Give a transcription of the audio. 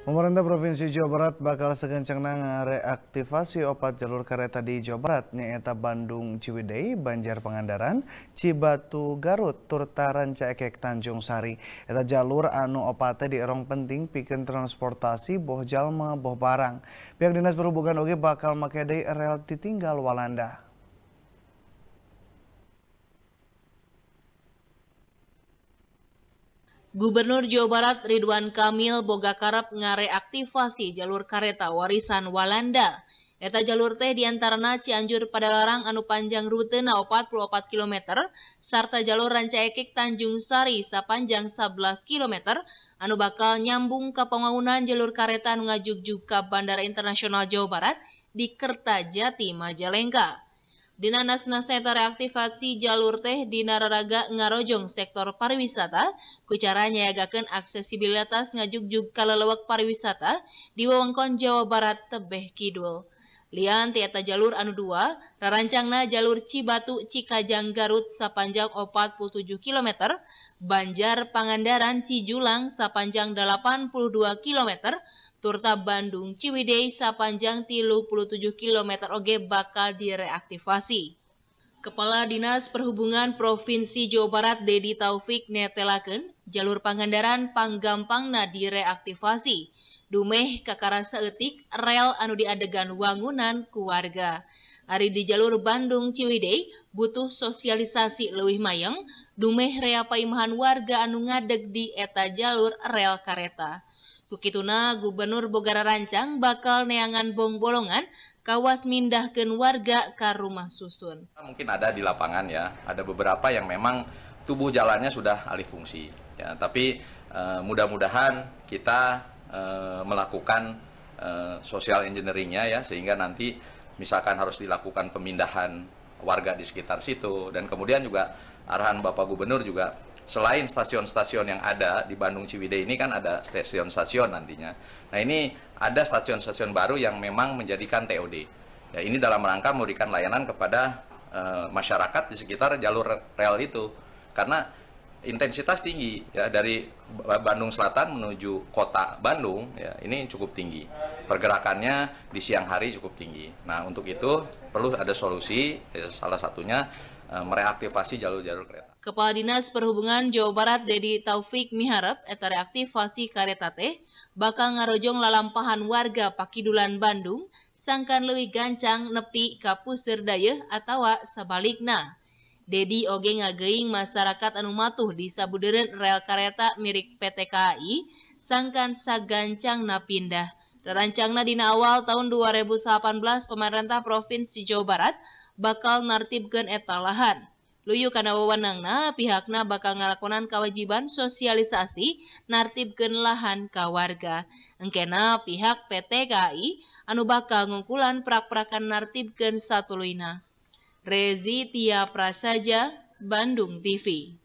Pemerintah Provinsi Jawa Barat bakal segencang nanga reaktivasi opat jalur kereta di Jawa Barat, nyaita Bandung Ciwidey, Banjar Pangandaran, Cibatu Garut, Turta Rancaekek Tanjung Sari. Eta jalur anu opate di erong penting pikeun transportasi boh jalma boh barang. Pihak Dinas Perhubungan oge bakal make day rel ditinggal Walanda. Gubernur Jawa Barat Ridwan Kamil boga karep ngare jalur kereta warisan Walanda. Eta jalur teh diantarana Cianjur pada larang anu panjang rute na 44 km, serta jalur Rancaekek Tanjung Sari sepanjang 11 km, anu bakal nyambung ke pembangunan jalur kereta anu ngajuk-juk Bandara Internasional Jawa Barat di Kertajati, Majalengka. Dina nasnasnya tereaktivasi jalur teh di Nararaga Ngarojong sektor pariwisata, kucaranya nyayagakan aksesibilitas ngajuk-juk kalelewak pariwisata di wewengkon Jawa Barat Tebeh Kidul. Lian tiata jalur anu dua, rarancangna jalur Cibatu Cikajang Garut sepanjang 47 km, Banjar Pangandaran Cijulang sepanjang 82 km, Turta Bandung Ciwidey sepanjang 37 km oge bakal direaktivasi. Kepala Dinas Perhubungan Provinsi Jawa Barat Dedi Taufik netelaken jalur Pangandaran Panggampangna direaktivasi. Dumeh kakara seetik rel anu diadegan wangunan keluarga. Hari di jalur Bandung Ciwidey butuh sosialisasi lebih mayang, dumeh rea mahan warga anu ngadeg di eta jalur rel kareta. Kukituna, Gubernur Bogara Rancang bakal neangan bong bolongan kawas mindahkan warga ke rumah susun. Nah, mungkin ada di lapangan ya, ada beberapa yang memang tubuh jalannya sudah alih fungsi. Ya, tapi eh, mudah-mudahan kita eh, melakukan eh, social engineeringnya ya, sehingga nanti misalkan harus dilakukan pemindahan warga di sekitar situ dan kemudian juga arahan Bapak Gubernur juga selain stasiun-stasiun yang ada di Bandung Ciwide ini kan ada stasiun-stasiun nantinya. Nah ini ada stasiun-stasiun baru yang memang menjadikan TOD. Ya, ini dalam rangka memberikan layanan kepada uh, masyarakat di sekitar jalur rel itu. Karena intensitas tinggi ya dari Bandung Selatan menuju kota Bandung ya ini cukup tinggi pergerakannya di siang hari cukup tinggi nah untuk itu perlu ada solusi ya, salah satunya e, mereaktivasi jalur-jalur kereta Kepala Dinas Perhubungan Jawa Barat Dedi Taufik Miharep eta reaktivasi kareta teh bakal ngarojong lalampahan warga Pakidulan Bandung sangkan leuwih gancang nepi ka puseur dayeuh atawa sabalikna. Dedi oge ngageuing masyarakat anu matuh di sabudeureun rel kareta mirik PT KAI sangkan sagancang napindah. Rancangna dina awal tahun 2018 pemerintah Provinsi Jawa Barat bakal nartibkeun eta lahan. Kh Luyu Kanawawenangna pihakna baka ngalakonan kawajiban sosialisasi Nartib genelahan kawarga, Ekena pihak PTKI, anu baka ngukun Praprakprakkan Nartib gen Saluina. Rezi Tiap Prasaja Bandung TV.